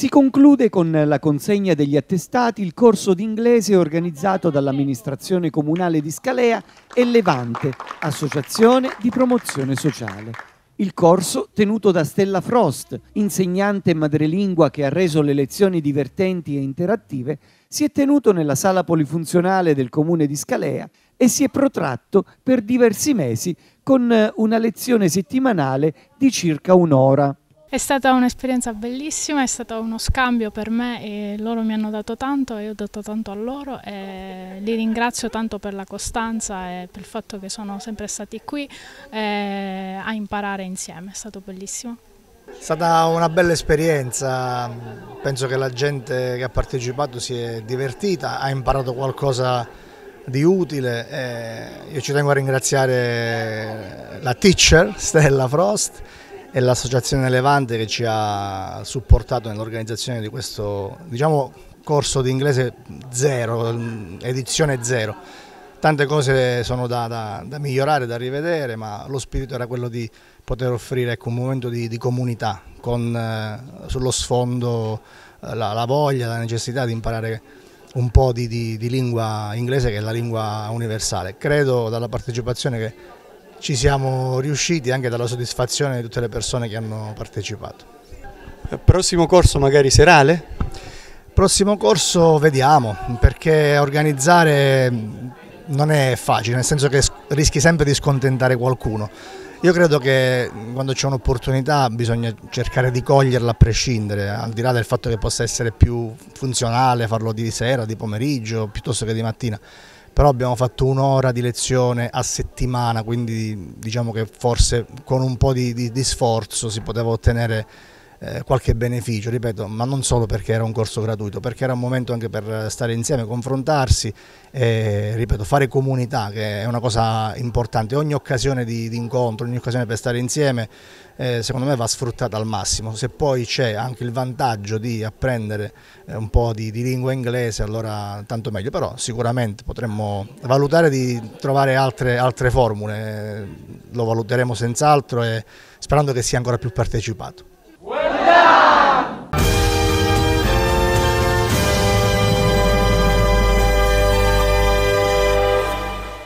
Si conclude con la consegna degli attestati il corso d'inglese organizzato dall'amministrazione comunale di Scalea e Levante, associazione di promozione sociale. Il corso, tenuto da Stella Frost, insegnante madrelingua che ha reso le lezioni divertenti e interattive, si è tenuto nella sala polifunzionale del comune di Scalea e si è protratto per diversi mesi con una lezione settimanale di circa un'ora. È stata un'esperienza bellissima, è stato uno scambio per me e loro mi hanno dato tanto e io ho dato tanto a loro e li ringrazio tanto per la costanza e per il fatto che sono sempre stati qui eh, a imparare insieme, è stato bellissimo. È stata una bella esperienza, penso che la gente che ha partecipato si è divertita, ha imparato qualcosa di utile. Eh, io ci tengo a ringraziare la teacher Stella Frost e l'associazione Levante che ci ha supportato nell'organizzazione di questo diciamo, corso di inglese zero, mm, edizione zero. Tante cose sono da, da, da migliorare, da rivedere, ma lo spirito era quello di poter offrire ecco, un momento di, di comunità con eh, sullo sfondo eh, la, la, voglia, la necessità di imparare un po' di, di, di lingua inglese che è la lingua universale. Credo dalla partecipazione che ci siamo riusciti anche dalla soddisfazione di tutte le persone che hanno partecipato. Eh, prossimo corso magari serale? Prossimo corso vediamo, perché organizzare non è facile, nel senso che rischi sempre di scontentare qualcuno. Io credo che quando c'è un'opportunità bisogna cercare di coglierla a prescindere, al di là del fatto che possa essere più funzionale farlo di sera, di pomeriggio, piuttosto che di mattina però abbiamo fatto un'ora di lezione a settimana, quindi diciamo che forse con un po' di, di, di sforzo si poteva ottenere eh, qualche beneficio, ripeto, ma non solo perché era un corso gratuito, perché era un momento anche per stare insieme, confrontarsi e, eh, ripeto, fare comunità, che è una cosa importante. Ogni occasione di, di incontro, ogni occasione per stare insieme, eh, secondo me va sfruttata al massimo. Se poi c'è anche il vantaggio di apprendere eh, un po' di, di lingua inglese, allora tanto meglio, però sicuramente potremmo valutare di trovare altre, altre formule, lo valuteremo senz'altro e sperando che sia ancora più partecipato.